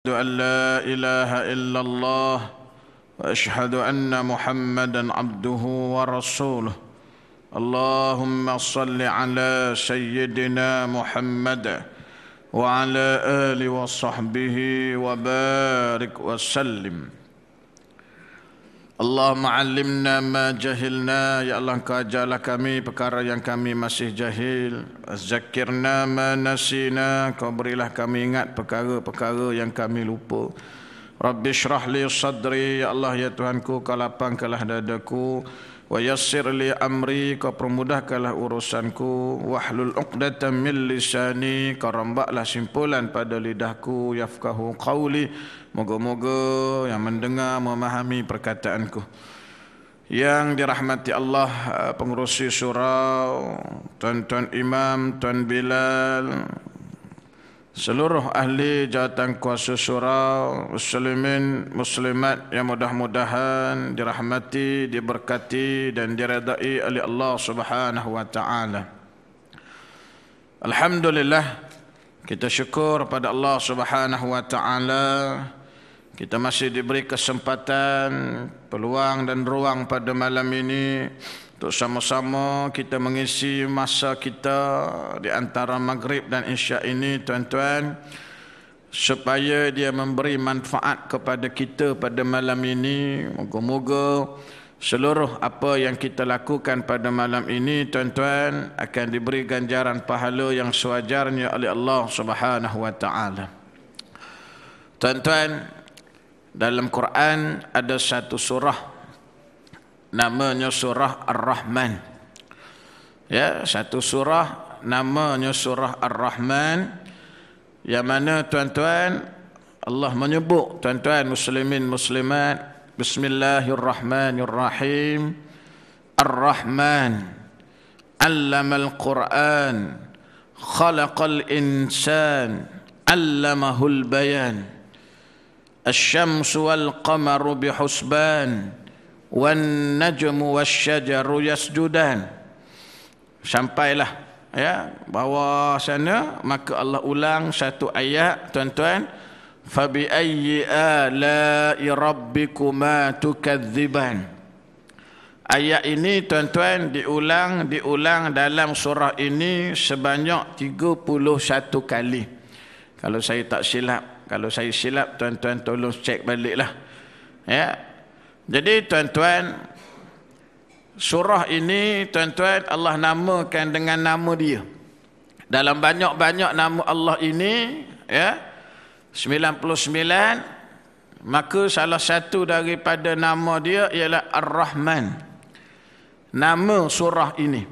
أشهد أن لا إله إلا الله وأشهد أن محمدًا عبده ورسوله اللهم صل على سيدنا محمد وعلى آله وصحبه وبارك وسلم Allah alimna ma jahilna Ya Allah engkau ajarlah kami perkara yang kami masih jahil Zakirna ma nasina Kau berilah kami ingat perkara-perkara yang kami lupa Rabbi syrah li sadri Ya Allah ya Tuhanku kau kalah dadaku Wa yassir li amri Kau permudahkanlah urusanku Wahlul uqdata min lisani Kau rambaklah simpulan pada lidahku Yafkahu qawli Yafkahu qawli Moga-moga yang mendengar memahami perkataanku Yang dirahmati Allah eh, pengurusi surau Tuan-tuan Imam, Tuan Bilal Seluruh ahli jawatan kuasa surau Muslimin, Muslimat yang mudah-mudahan Dirahmati, diberkati dan diredai oleh Allah subhanahu wa ta'ala Alhamdulillah kita syukur pada Allah Subhanahu wa taala kita masih diberi kesempatan, peluang dan ruang pada malam ini untuk sama-sama kita mengisi masa kita di antara Maghrib dan isya ini tuan-tuan supaya dia memberi manfaat kepada kita pada malam ini. Moga-moga seluruh apa yang kita lakukan pada malam ini tuan-tuan akan diberi ganjaran pahala yang sewajarnya oleh Allah Subhanahu wa taala. Tuan-tuan, dalam Quran ada satu surah namanya surah Ar-Rahman. Ya, satu surah namanya surah Ar-Rahman yang mana tuan-tuan Allah menyebut tuan-tuan muslimin muslimat Bismillahirrahmanirrahim Ar-Rahman Allama al-Quran Khalaqal insan Allamahul bayan Allamahul bayan الشمس والقمر بحسبان والنجم والشجر يسجدان sampailah ya bawah sana maka Allah ulang satu ayat tuan-tuan fabi ayyi ala'i rabbikuma tukadziban ayat ini tuan-tuan diulang diulang dalam surah ini sebanyak 31 kali kalau saya tak silap kalau saya silap tuan-tuan tolong cek baliklah ya jadi tuan-tuan surah ini tuan-tuan Allah namakan dengan nama dia dalam banyak-banyak nama Allah ini ya 99 maka salah satu daripada nama dia ialah Ar-Rahman nama surah ini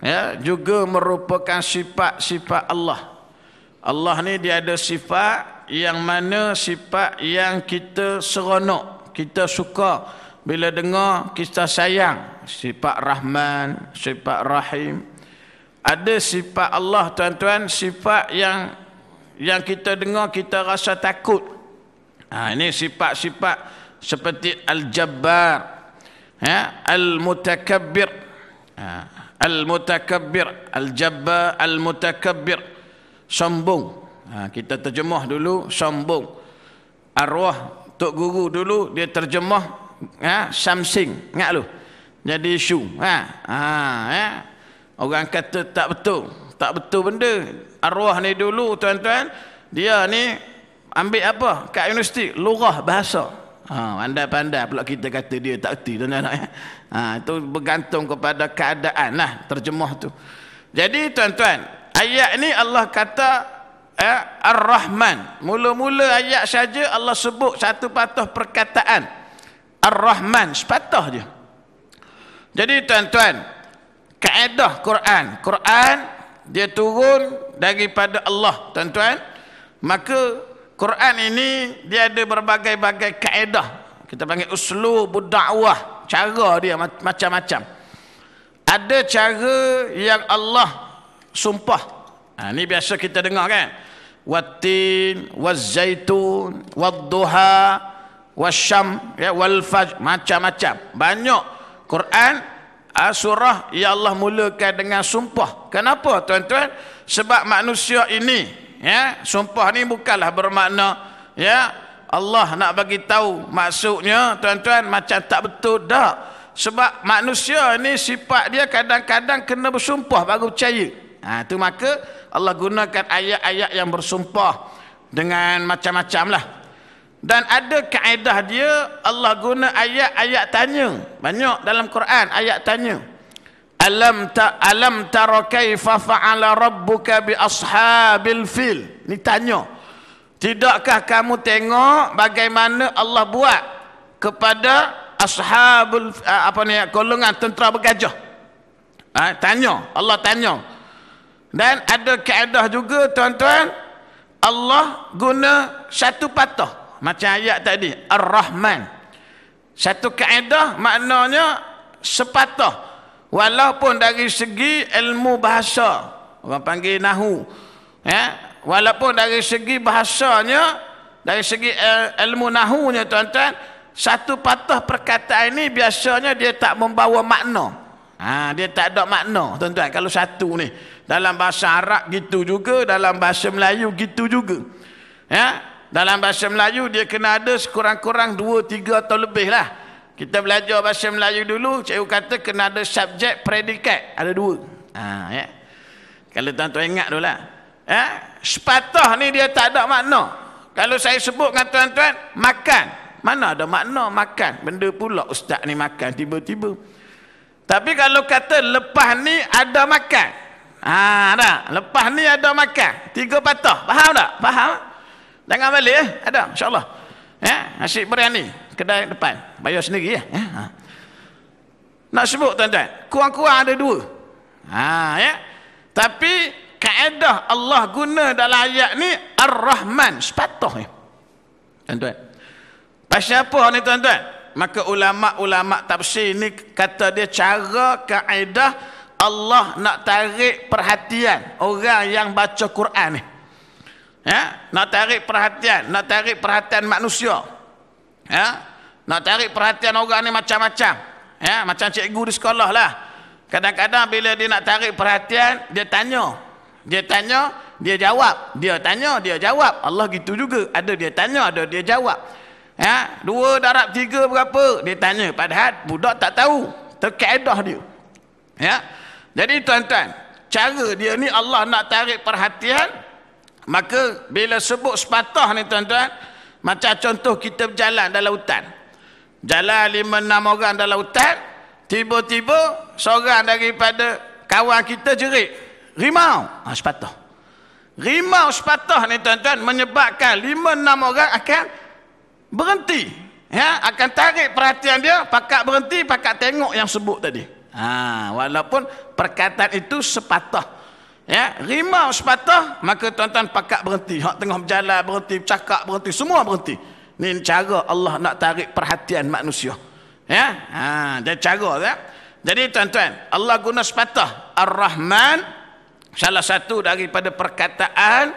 ya juga merupakan sifat-sifat Allah Allah ni dia ada sifat yang mana sifat yang kita seronok, kita suka bila dengar kita sayang. Sifat Rahman, sifat Rahim. Ada sifat Allah tuan-tuan, sifat yang yang kita dengar kita rasa takut. Ha, ini sifat-sifat seperti Al-Jabbar, ya, Al-Mutakabbir, ha, Al-Mutakabbir, Al-Jabbar, Al-Mutakabbir. al jabbar ya al mutakabbir ha al mutakabbir al jabbar al mutakabbir sombong ha, kita terjemah dulu sombong arwah tok guru dulu dia terjemah ha, samsing ingat lu jadi isu ha, ha, ya. orang kata tak betul tak betul benda arwah ni dulu tuan-tuan dia ni ambil apa kat universiti lurah bahasa ha, pandai-pandai pula kita kata dia tak erti tuan-tuan ya. ha, itu bergantung kepada keadaan lah terjemah tu jadi tuan-tuan ayat ni Allah kata eh, Ar-Rahman mula-mula ayat saja Allah sebut satu patah perkataan Ar-Rahman sepatah je jadi tuan-tuan kaedah Quran Quran dia turun daripada Allah tuan-tuan maka Quran ini dia ada berbagai-bagai kaedah kita panggil uslu, da'wah cara dia macam-macam ada cara yang Allah sumpah. Ha, ini biasa kita dengar kan? Watin, wazaitun, wadduha, wasyam, ya, walfaj, macam-macam. Banyak Quran, ha, surah ya Allah mulakan dengan sumpah. Kenapa tuan-tuan? Sebab manusia ini, ya, sumpah ni bukanlah bermakna ya, Allah nak bagi tahu maksudnya tuan-tuan macam tak betul dah. Sebab manusia ni sifat dia kadang-kadang kena bersumpah baru percaya. Ha, itu maka Allah gunakan ayat-ayat yang bersumpah dengan macam-macam lah. Dan ada kaedah dia Allah guna ayat-ayat tanya. Banyak dalam Quran ayat tanya. Alam ta alam tara kaifa fa'ala rabbuka bi ashabil fil. Ni tanya. Tidakkah kamu tengok bagaimana Allah buat kepada ashabul eh, apa ni golongan tentera bergajah? Ha, tanya, Allah tanya. Dan ada kaedah juga tuan-tuan Allah guna satu patah macam ayat tadi Ar-Rahman. Satu kaedah maknanya sepatah walaupun dari segi ilmu bahasa orang panggil nahu ya walaupun dari segi bahasanya dari segi ilmu Nahu tuan-tuan satu patah perkataan ini biasanya dia tak membawa makna ha, dia tak ada makna tuan-tuan kalau satu ni dalam bahasa Arab gitu juga, dalam bahasa Melayu gitu juga. Ya, dalam bahasa Melayu dia kena ada sekurang-kurang dua, tiga atau lebih lah. Kita belajar bahasa Melayu dulu, cikgu kata kena ada subjek predikat. Ada dua. Ha, ya. Kalau tuan-tuan ingat dulu lah. Ya. Sepatah ni dia tak ada makna. Kalau saya sebut dengan tuan-tuan, makan. Mana ada makna makan? Benda pula ustaz ni makan tiba-tiba. Tapi kalau kata lepas ni ada makan. Ah, ha, dah. Lepas ni ada makan. Tiga patah. Faham tak? Faham? Jangan balik eh. Ada, insya-Allah. Ya, eh? asyik berani. Kedai depan. Bayar sendiri ya. Eh? Ha. Nak sebut tuan-tuan, kurang-kurang ada dua. Ha, ya. Tapi kaedah Allah guna dalam ayat ni Ar-Rahman sepatah ni. Ya? Tuan-tuan. Pasal apa ni tuan-tuan? Maka ulama-ulama tafsir ni kata dia cara kaedah Allah nak tarik perhatian orang yang baca Quran ni. Ya, nak tarik perhatian, nak tarik perhatian manusia. Ya, nak tarik perhatian orang ni macam-macam. Ya, macam cikgu di sekolah lah. Kadang-kadang bila dia nak tarik perhatian, dia tanya. Dia tanya, dia jawab. Dia tanya, dia jawab. Allah gitu juga. Ada dia tanya, ada dia jawab. Ya, dua darab tiga berapa? Dia tanya. Padahal budak tak tahu. Terkaedah dia. Ya. Jadi tuan-tuan, cara dia ni Allah nak tarik perhatian, maka bila sebut sepatah ni tuan-tuan, macam contoh kita berjalan dalam hutan. Jalan lima enam orang dalam hutan, tiba-tiba seorang daripada kawan kita jerit. Rimau. Ha, sepatah. Rimau sepatah ni tuan-tuan menyebabkan lima enam orang akan berhenti. Ya, akan tarik perhatian dia, pakat berhenti, pakat tengok yang sebut tadi. Ha, walaupun perkataan itu sepatah. Ya, rimau sepatah, maka tuan-tuan pakat berhenti. Hak tengah berjalan berhenti, cakap berhenti, semua berhenti. Ini cara Allah nak tarik perhatian manusia. Ya, ha, dia cara. Ya? Jadi tuan-tuan, Allah guna sepatah. Ar-Rahman, salah satu daripada perkataan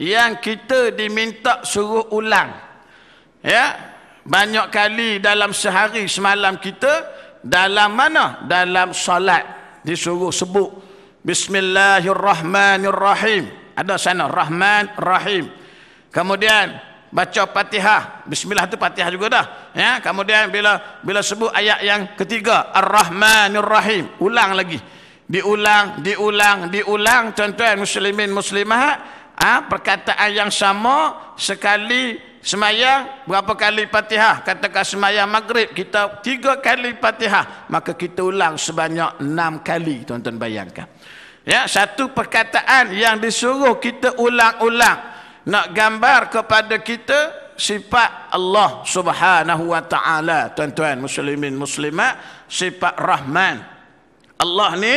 yang kita diminta suruh ulang. Ya, banyak kali dalam sehari semalam kita dalam mana dalam solat disuruh sebut bismillahirrahmanirrahim ada sana rahman rahim kemudian baca fatihah bismillah tu fatihah juga dah ya kemudian bila bila sebut ayat yang ketiga arrahmanirrahim ulang lagi diulang diulang diulang tuan-tuan muslimin muslimah ha? Ah, perkataan yang sama sekali Semayang berapa kali patihah Katakan semayang maghrib Kita tiga kali patihah Maka kita ulang sebanyak enam kali Tuan-tuan bayangkan Ya, satu perkataan yang disuruh kita ulang-ulang nak gambar kepada kita sifat Allah Subhanahu wa taala tuan-tuan muslimin muslimat sifat Rahman. Allah ni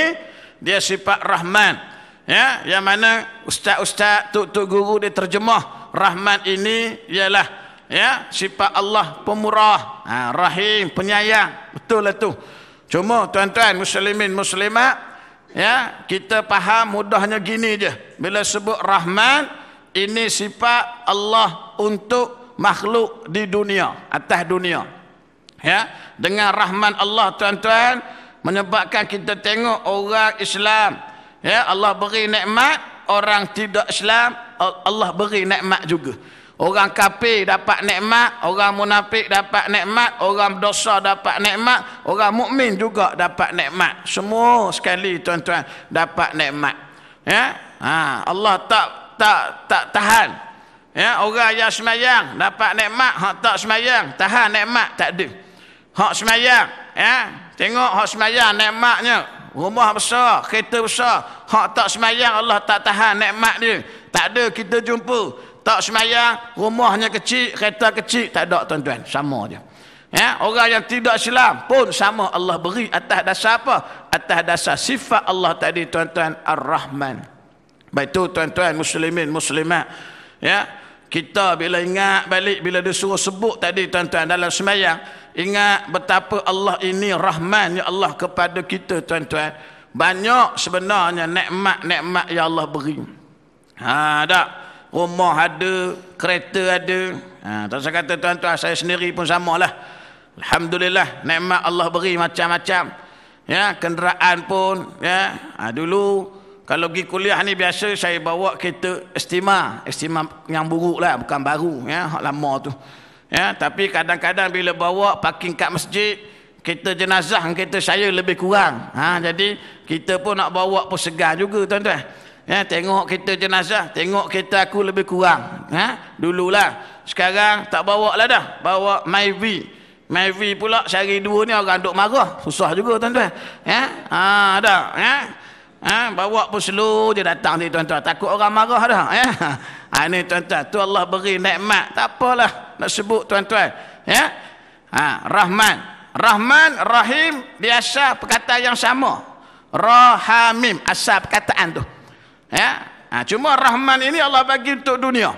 dia sifat Rahman. Ya, yang mana ustaz-ustaz tok-tok guru dia terjemah rahmat ini ialah ya sifat Allah pemurah ha, rahim penyayang betul lah tu cuma tuan-tuan muslimin muslimat ya kita faham mudahnya gini je bila sebut rahmat ini sifat Allah untuk makhluk di dunia atas dunia ya dengan rahmat Allah tuan-tuan menyebabkan kita tengok orang Islam ya Allah beri nikmat orang tidak Islam Allah beri nikmat juga. Orang kafir dapat nikmat, orang munafik dapat nikmat, orang dosa dapat nikmat, orang mukmin juga dapat nikmat. Semua sekali tuan-tuan dapat nikmat. Ya? Ha, Allah tak tak tak tahan. Ya, orang yang semayang dapat nikmat, hak tak semayang tahan nikmat tak ada. Hak semayang, ya. Tengok hak semayang nikmatnya, rumah besar, kereta besar. Hak tak semayang Allah tak tahan nikmat dia. Tak ada kita jumpa. Tak semayang, rumahnya kecil, kereta kecil. Tak ada tuan-tuan. Sama aja. Ya, orang yang tidak Islam pun sama Allah beri atas dasar apa? Atas dasar sifat Allah tadi tuan-tuan Ar-Rahman. Baik tu tuan-tuan muslimin muslimat. Ya, kita bila ingat balik bila dia suruh sebut tadi tuan-tuan dalam semayang Ingat betapa Allah ini rahman ya Allah kepada kita tuan-tuan. Banyak sebenarnya nikmat-nikmat yang Allah beri. Ha dak. Rumah ada, kereta ada. Ha tak saya kata tuan-tuan saya sendiri pun samalah. Alhamdulillah nikmat Allah beri macam-macam. Ya, kenderaan pun ya. Ha, dulu kalau pergi kuliah ni biasa saya bawa kereta estima, estima yang buruk lah bukan baru ya, lama tu. Ya, tapi kadang-kadang bila bawa parking kat masjid, kita jenazah kita saya lebih kurang. Ha, jadi kita pun nak bawa pun segar juga tuan-tuan. Ya, tengok kita jenazah, tengok kita aku lebih kurang. Ha, dululah. Sekarang tak bawa lah dah. Bawa Myvi. Myvi pula sehari dua ni orang duk marah. Susah juga tuan-tuan. Ya, ha, dah. Ya ha? bawa puslu dia datang ni tuan-tuan. Takut orang marah dah ya. Ha ni tuan-tuan, tu Allah beri nikmat. Tak apalah nak sebut tuan-tuan. Ya. Ha Rahman. Rahman, Rahim biasa perkataan yang sama. Rahamim asal perkataan tu. Ya. Ha cuma Rahman ini Allah bagi untuk dunia.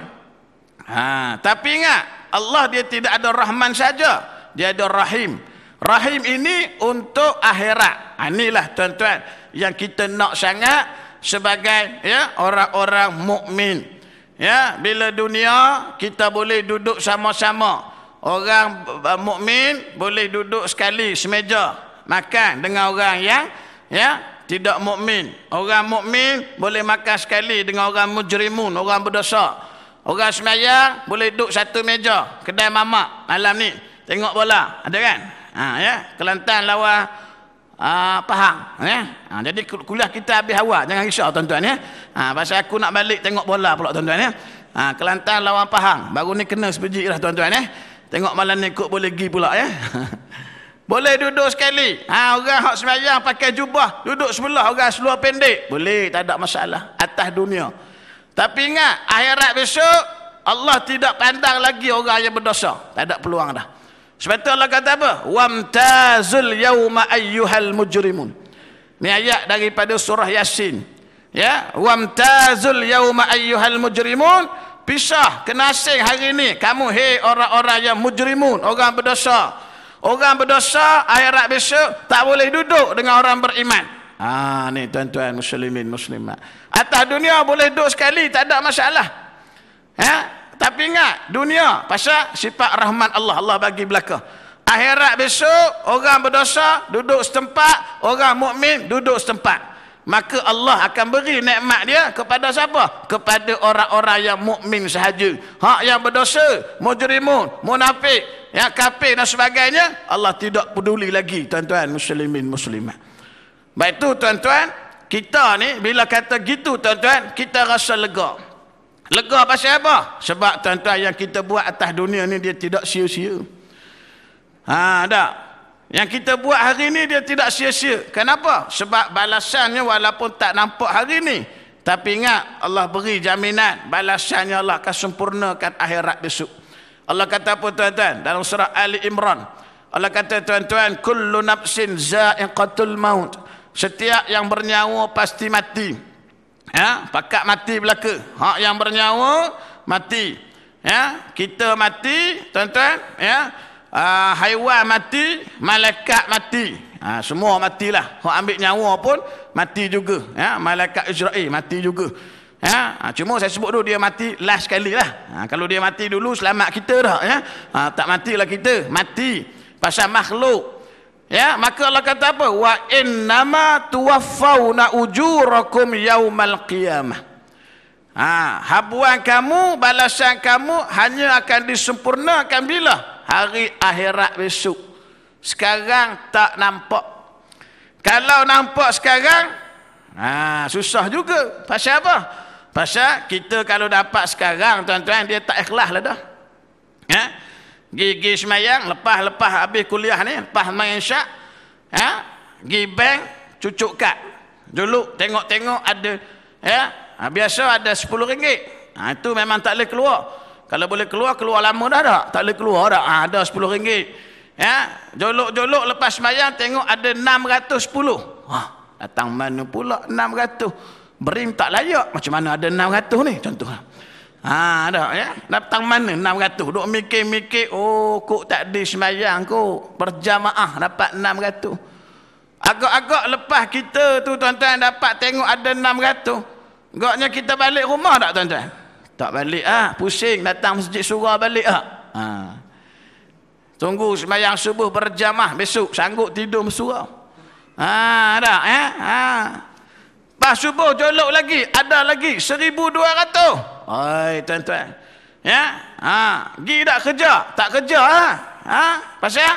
Ha tapi ingat Allah dia tidak ada Rahman saja. Dia ada Rahim. Rahim ini untuk akhirat. Ah, inilah tuan-tuan yang kita nak sangat sebagai ya orang-orang mukmin. Ya, bila dunia kita boleh duduk sama-sama. Orang uh, mukmin boleh duduk sekali semeja makan dengan orang yang ya tidak mukmin. Orang mukmin boleh makan sekali dengan orang mujrimun, orang berdosa. Orang semayang boleh duduk satu meja kedai mamak malam ni tengok bola, ada kan? Ha ya, Kelantan lawan uh, faham eh? Ha, jadi kuliah kita habis awal jangan risau tuan-tuan ya eh? ha, pasal aku nak balik tengok bola pula tuan-tuan ya eh? ha, Kelantan lawan Pahang baru ni kena sepeji lah tuan-tuan eh? tengok malam ni kot boleh pergi pula ya eh? boleh duduk sekali ha, orang hak semayang pakai jubah duduk sebelah orang seluar pendek boleh tak ada masalah atas dunia tapi ingat akhirat besok Allah tidak pandang lagi orang yang berdosa tak ada peluang dah sebab tu Allah kata apa? Wamtazul yawma ayyuhal mujrimun. Ni ayat daripada surah Yasin. Ya, wamtazul yawma ayyuhal mujrimun. Pisah kena asing hari ini. kamu hei orang-orang yang mujrimun, orang berdosa. Orang berdosa akhirat besok tak boleh duduk dengan orang beriman. Ha ni tuan-tuan muslimin muslimat. Atas dunia boleh duduk sekali tak ada masalah. Ya, tapi ingat dunia pasal sifat rahmat Allah Allah bagi belaka akhirat besok orang berdosa duduk setempat orang mukmin duduk setempat maka Allah akan beri nikmat dia kepada siapa kepada orang-orang yang mukmin sahaja hak yang berdosa mujrimun munafik yang kafir dan sebagainya Allah tidak peduli lagi tuan-tuan muslimin muslimat baik tu tuan-tuan kita ni bila kata gitu tuan-tuan kita rasa lega Lega pasal apa? Sebab tuan-tuan yang kita buat atas dunia ni dia tidak sia-sia. Ha, tak? Yang kita buat hari ni dia tidak sia-sia. Kenapa? Sebab balasannya walaupun tak nampak hari ni. Tapi ingat Allah beri jaminan balasannya Allah akan sempurnakan akhirat besok. Allah kata apa tuan-tuan dalam surah Ali Imran. Allah kata tuan-tuan kullu nafsin za'iqatul maut. Setiap yang bernyawa pasti mati ya pakat mati belaka hak yang bernyawa mati ya kita mati tuan-tuan ya uh, haiwan mati malaikat mati ha, semua matilah hak ambil nyawa pun mati juga ya malaikat Israel mati juga ya ha, cuma saya sebut dulu dia mati last sekali lah ha, kalau dia mati dulu selamat kita dah ya ha, tak matilah kita mati pasal makhluk Ya, maka Allah kata apa? Wa innama tuwaffawna ujurakum yaumal qiyamah. Ha, habuan kamu, balasan kamu hanya akan disempurnakan bila? Hari akhirat besok. Sekarang tak nampak. Kalau nampak sekarang, ha, susah juga. Pasal apa? Pasal kita kalau dapat sekarang, tuan-tuan, dia tak ikhlas lah dah. Ya? Ha? gigi semayang lepas-lepas habis kuliah ni lepas main syak ya gi bank cucuk kad dulu tengok-tengok ada ya ha, biasa ada 10 ringgit ha, itu memang tak boleh keluar kalau boleh keluar keluar lama dah tak tak boleh keluar dah ha, ada 10 ringgit ya jolok-jolok lepas semayang tengok ada 610 ha datang mana pula 600 berim tak layak macam mana ada 600 ni contohlah Ha ada ya. Dah petang mana 600 duk mikir-mikir oh kok tak di semayang kok berjamaah dapat 600. Agak-agak lepas kita tu tuan-tuan dapat tengok ada 600. Agaknya kita balik rumah tak tuan-tuan? Tak balik ah, ha? pusing datang masjid surau balik ah. ha. Tunggu semayang subuh berjamaah besok sanggup tidur surau. Ha ada ya? Ha. Lepas ah, subuh jolok lagi, ada lagi 1200. Hai tuan-tuan. Ya? Ha, gi dak kerja, tak kerja ah. Ha? ha? Pasal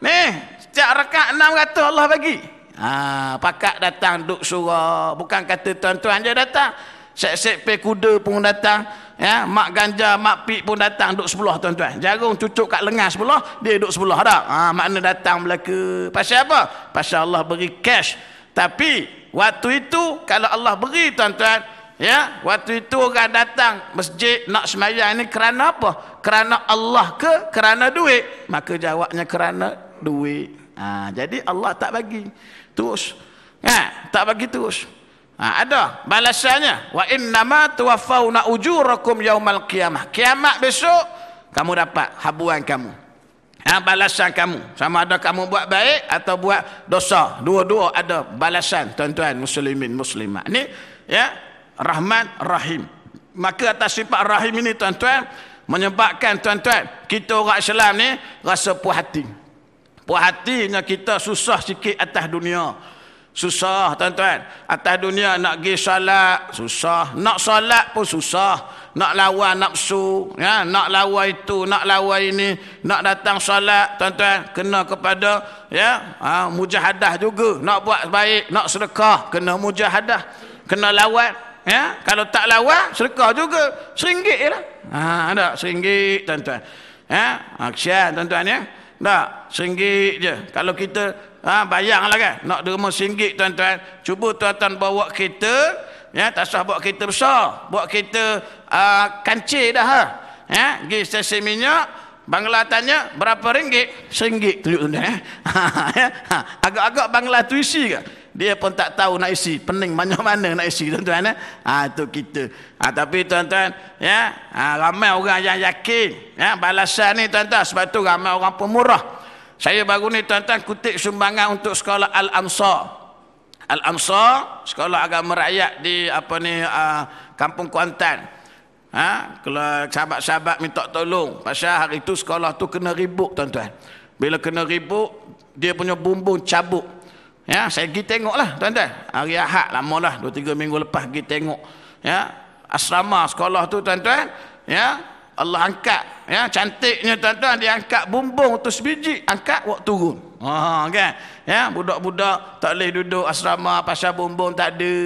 ni setiap rakaat 600 Allah bagi. Ha, pakak datang duk surau, bukan kata tuan-tuan je datang. Set-set pe kuda pun datang, ya, mak ganja, mak pik pun datang duk sebelah tuan-tuan. Jarum cucuk kat lengan sebelah, dia duk sebelah dah. Ha, makna datang belaka. Pasal apa? Pasal Allah beri cash. Tapi waktu itu kalau Allah beri tuan-tuan, ya, waktu itu orang datang masjid nak semayang ini kerana apa? Kerana Allah ke? Kerana duit? Maka jawabnya kerana duit. Ha, jadi Allah tak bagi terus. Ha, tak bagi terus. Ha, ada balasannya wa inna innama tuwaffawna ujurakum yaumal qiyamah. Kiamat besok kamu dapat habuan kamu. Ha, balasan kamu sama ada kamu buat baik atau buat dosa dua-dua ada balasan tuan-tuan muslimin muslimat Ini, ya rahmat rahim maka atas sifat rahim ini tuan-tuan menyebabkan tuan-tuan kita orang Islam ni rasa puas hati puas hatinya kita susah sikit atas dunia susah tuan-tuan atas dunia nak pergi salat susah nak salat pun susah nak lawan nafsu ya nak lawan itu nak lawan ini nak datang solat tuan-tuan kena kepada ya ha, mujahadah juga nak buat baik nak sedekah kena mujahadah kena lawan ya kalau tak lawan sedekah juga seringgit jelah ha ada seringgit tuan-tuan ya ha, kesian tuan-tuan ya tak seringgit je kalau kita ha, bayanglah kan nak derma seringgit tuan-tuan cuba tuan-tuan bawa kita, ya tak sah bawa kereta besar bawa kereta uh, ah, kancil dah ha. Ya, ha? pergi stesen minyak, Bangla tanya berapa ringgit? Seringgit tunjuk tunjuk eh. Ya? Ha, agak-agak Bangla tu isi ke? Dia pun tak tahu nak isi, pening mana mana nak isi tuan-tuan eh. Ha tu kita. Ha, tapi tuan-tuan, ya, ha, ramai orang yang yakin, ya, balasan ni tuan-tuan sebab tu ramai orang pemurah. Saya baru ni tuan-tuan kutip sumbangan untuk sekolah Al-Ansar. Al-Ansar, sekolah agama rakyat di apa ni uh, Kampung Kuantan. Ha? Kalau sahabat-sahabat minta tolong. Pasal hari itu sekolah tu kena ribut tuan-tuan. Bila kena ribut, dia punya bumbung cabut. Ya, saya pergi tengok lah tuan-tuan. Hari Ahad lama lah, 2-3 minggu lepas pergi tengok. Ya, asrama sekolah tu tuan-tuan. Ya, Allah angkat. Ya, cantiknya tuan-tuan dia angkat bumbung tu sebiji. Angkat, waktu turun. Ha, kan? Ya, budak-budak tak boleh duduk asrama pasal bumbung tak ada.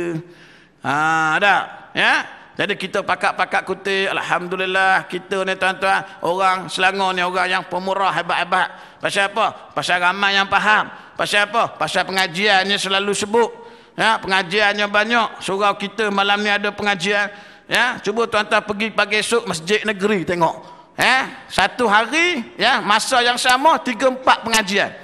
Ha, tak? Ya, jadi kita pakat-pakat kutip, Alhamdulillah kita ni tuan-tuan, orang Selangor ni orang yang pemurah hebat-hebat. Pasal apa? Pasal ramai yang faham. Pasal apa? Pasal pengajiannya selalu sebut. Ya, pengajiannya banyak. Surau kita malam ni ada pengajian. Ya, cuba tuan-tuan pergi pagi esok masjid negeri tengok. Ya, satu hari, ya, masa yang sama, tiga empat pengajian.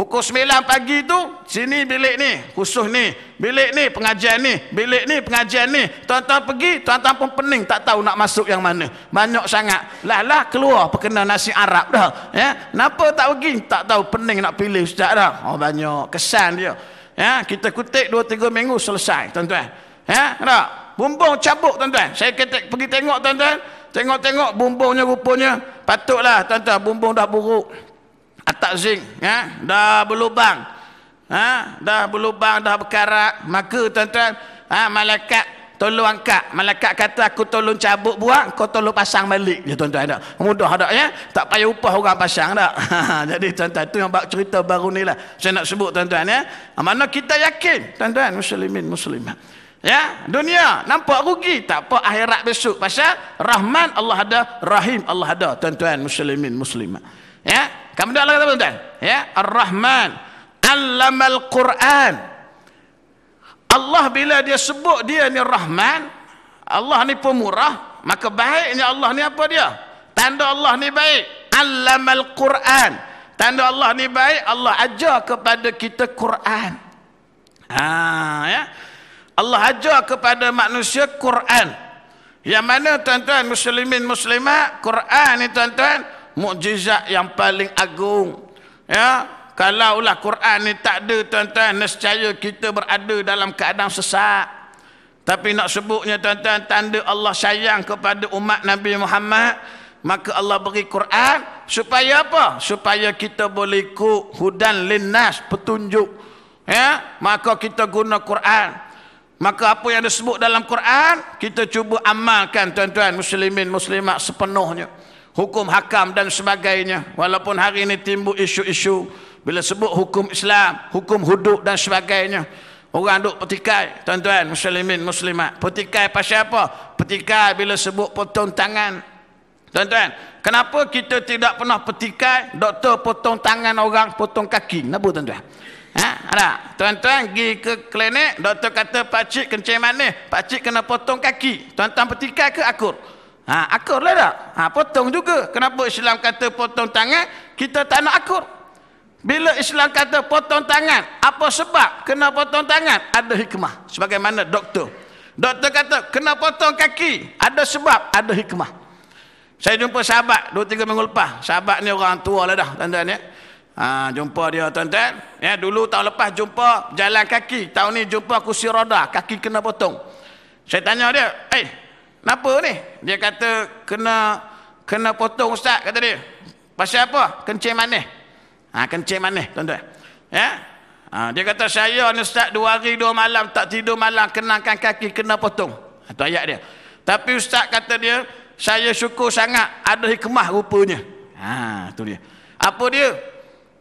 Pukul 9 pagi tu sini bilik ni, khusus ni, bilik ni pengajian ni, bilik ni pengajian ni. Tuan-tuan pergi, tuan-tuan pun pening tak tahu nak masuk yang mana. Banyak sangat. Lah lah keluar perkena nasi Arab dah. Ya, kenapa tak pergi? Tak tahu pening nak pilih ustaz dah. Oh banyak kesan dia. Ya, kita kutip 2 3 minggu selesai, tuan-tuan. Ya, nak. Bumbung cabut tuan-tuan. Saya kata, pergi tengok tuan-tuan. Tengok-tengok bumbungnya rupanya patutlah tuan-tuan bumbung dah buruk atak zinc ya dah berlubang ha dah berlubang dah berkarat maka tuan-tuan ha malaikat tolong angkat malaikat kata aku tolong cabut buang kau tolong pasang balik ya tuan-tuan ada mudah tak ya tak payah upah orang pasang tak ha, jadi tuan-tuan tu yang bab cerita baru ni lah saya nak sebut tuan-tuan ya ha, mana kita yakin tuan-tuan muslimin muslimat Ya, dunia nampak rugi, tak apa akhirat besok pasal rahman Allah ada, rahim Allah ada, tuan-tuan muslimin muslimat. Ya, kamu doa lah kata tuan. Ya, Ar-Rahman allamal Quran. Allah bila dia sebut dia ni Rahman, Allah ni pemurah, maka baiknya Allah ni apa dia? Tanda Allah ni baik, allamal Quran. Tanda Allah ni baik, Allah ajar kepada kita Quran. Ha, ya. Allah ajar kepada manusia Quran. Yang mana tuan-tuan muslimin muslimat, Quran ni tuan-tuan mukjizat yang paling agung ya kalaulah Quran ni tak ada tuan-tuan nescaya kita berada dalam keadaan sesat tapi nak sebutnya tuan-tuan tanda Allah sayang kepada umat Nabi Muhammad maka Allah beri Quran supaya apa supaya kita boleh ikut hudan linnas petunjuk ya maka kita guna Quran Maka apa yang disebut dalam Quran, kita cuba amalkan tuan-tuan muslimin muslimat sepenuhnya hukum hakam dan sebagainya walaupun hari ini timbul isu-isu bila sebut hukum Islam hukum hudud dan sebagainya orang duk petikai tuan-tuan muslimin muslimat petikai pasal apa petikai bila sebut potong tangan tuan-tuan kenapa kita tidak pernah petikai doktor potong tangan orang potong kaki kenapa tuan-tuan ha ada tuan-tuan pergi ke klinik doktor kata Pakcik kencing manis Pakcik kena potong kaki tuan-tuan petikai ke akur Ha, akur lah tak? Ha, potong juga. Kenapa Islam kata potong tangan? Kita tak nak akur. Bila Islam kata potong tangan, apa sebab kena potong tangan? Ada hikmah. Sebagaimana doktor. Doktor kata, kena potong kaki. Ada sebab, ada hikmah. Saya jumpa sahabat, dua tiga minggu lepas. Sahabat ni orang tua lah dah, tuan-tuan ya. Ha, jumpa dia tuan-tuan. Ya, dulu tahun lepas jumpa jalan kaki. Tahun ni jumpa kursi roda, kaki kena potong. Saya tanya dia, eh, hey, Kenapa ni? Dia kata kena kena potong ustaz kata dia. Pasal apa? Kencing manis. Ha, kencing manis tuan-tuan. Ya? Ha, dia kata saya ni ustaz dua hari dua malam tak tidur malam kenangkan kaki kena potong. Itu ha, ayat dia. Tapi ustaz kata dia saya syukur sangat ada hikmah rupanya. Ha, tu dia. Apa dia?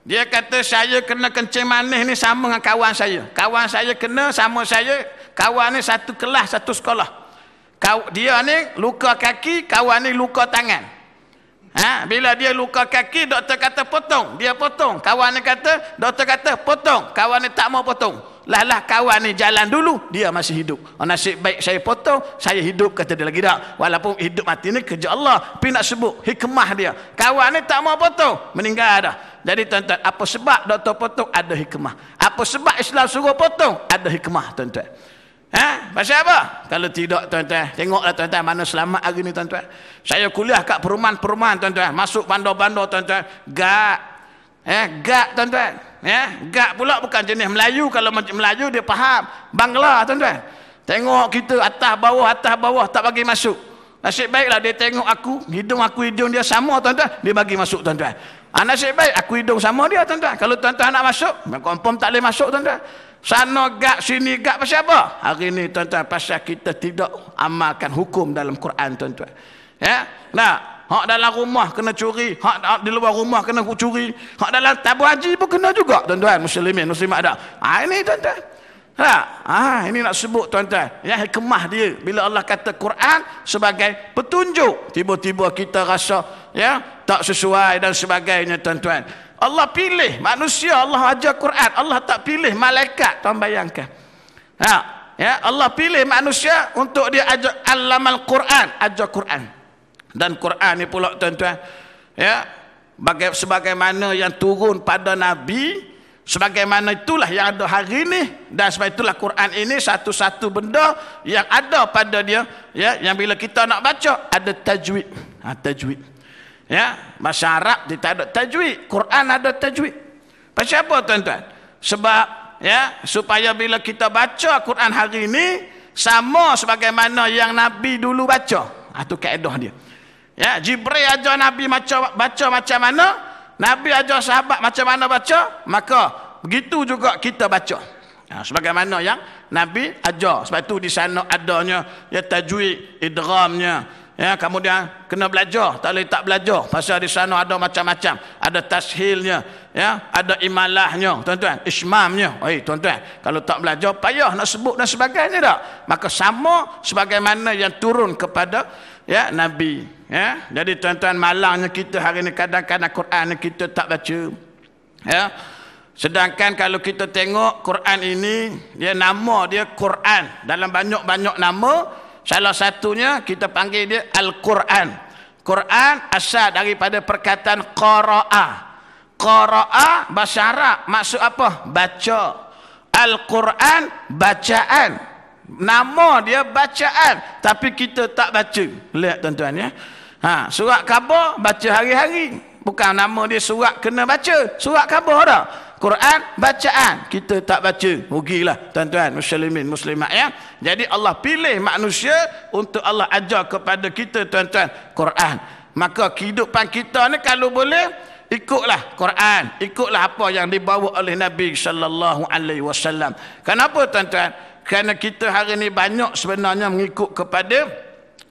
Dia kata saya kena kencing manis ni sama dengan kawan saya. Kawan saya kena sama saya. Kawan ni satu kelas, satu sekolah kau dia ni luka kaki kawan ni luka tangan ha bila dia luka kaki doktor kata potong dia potong kawan ni kata doktor kata potong kawan ni tak mau potong lah lah kawan ni jalan dulu dia masih hidup oh, nasib baik saya potong saya hidup kata dia lagi tak walaupun hidup mati ni kerja Allah tapi nak sebut hikmah dia kawan ni tak mau potong meninggal dah jadi tuan-tuan apa sebab doktor potong ada hikmah apa sebab Islam suruh potong ada hikmah tuan-tuan Ha? Pasal apa? Kalau tidak tuan-tuan, tengoklah tuan-tuan mana selamat hari ni tuan-tuan. Saya kuliah kat perumahan-perumahan tuan-tuan, masuk bandar-bandar tuan-tuan, gak. Eh, gak tuan-tuan. Ya, eh? gak pula bukan jenis Melayu. Kalau Melayu dia faham Bangla tuan-tuan. Tengok kita atas bawah atas bawah tak bagi masuk. Nasib baiklah dia tengok aku, hidung aku hidung dia sama tuan-tuan, dia bagi masuk tuan-tuan. Ah, nasib baik aku hidung sama dia tuan-tuan. Kalau tuan-tuan nak masuk, confirm tak boleh masuk tuan-tuan. Sana gak, sini gak, pasal apa? Hari ini tuan-tuan, pasal kita tidak amalkan hukum dalam Quran tuan-tuan. Ya, nak? Hak dalam rumah kena curi, hak, di luar rumah kena curi, hak dalam tabu haji pun kena juga tuan-tuan, muslimin, muslimat ada. Ha, ah, ini tuan-tuan. Ha, ha, ini nak sebut tuan-tuan. Ya, hikmah dia bila Allah kata Quran sebagai petunjuk. Tiba-tiba kita rasa ya tak sesuai dan sebagainya tuan-tuan. Allah pilih manusia Allah ajar Quran Allah tak pilih malaikat tuan bayangkan ha ya Allah pilih manusia untuk dia ajar alamal Quran ajar Quran dan Quran ni pula tuan-tuan ya bagai sebagaimana yang turun pada nabi sebagaimana itulah yang ada hari ini dan sebab itulah Quran ini satu-satu benda yang ada pada dia ya yang bila kita nak baca ada tajwid ha, tajwid Ya, bahasa Arab dia tak ada tajwid. Quran ada tajwid. Pasal apa tuan-tuan? Sebab ya, supaya bila kita baca Quran hari ini sama sebagaimana yang Nabi dulu baca. Itu ah, kaedah dia. Ya, Jibril ajar Nabi baca, baca macam mana, Nabi ajar sahabat macam mana baca, maka begitu juga kita baca. Ya, sebagaimana yang Nabi ajar. Sebab tu di sana adanya ya, tajwid, idramnya. Ya, kemudian kena belajar, tak boleh tak belajar. Pasal di sana ada macam-macam. Ada tashilnya, ya, ada imalahnya, tuan-tuan, ismamnya. Oi, tuan-tuan, kalau tak belajar payah nak sebut dan sebagainya tak? Maka sama sebagaimana yang turun kepada ya nabi, ya. Jadi tuan-tuan malangnya kita hari ini kadang-kadang Quran ni kita tak baca. Ya. Sedangkan kalau kita tengok Quran ini, dia nama dia Quran dalam banyak-banyak nama Salah satunya kita panggil dia Al-Quran. Quran asal daripada perkataan Qara'a. Qara'a bahasa Arab maksud apa? Baca. Al-Quran bacaan. Nama dia bacaan tapi kita tak baca. Lihat tuan-tuan ya. Ha, surat khabar baca hari-hari. Bukan nama dia surat kena baca. Surat khabar dah. Quran bacaan kita tak baca rugilah tuan-tuan muslimin muslimat ya jadi Allah pilih manusia untuk Allah ajar kepada kita tuan-tuan Quran maka kehidupan kita ni kalau boleh ikutlah Quran ikutlah apa yang dibawa oleh Nabi sallallahu alaihi wasallam kenapa tuan-tuan kerana kita hari ini banyak sebenarnya mengikut kepada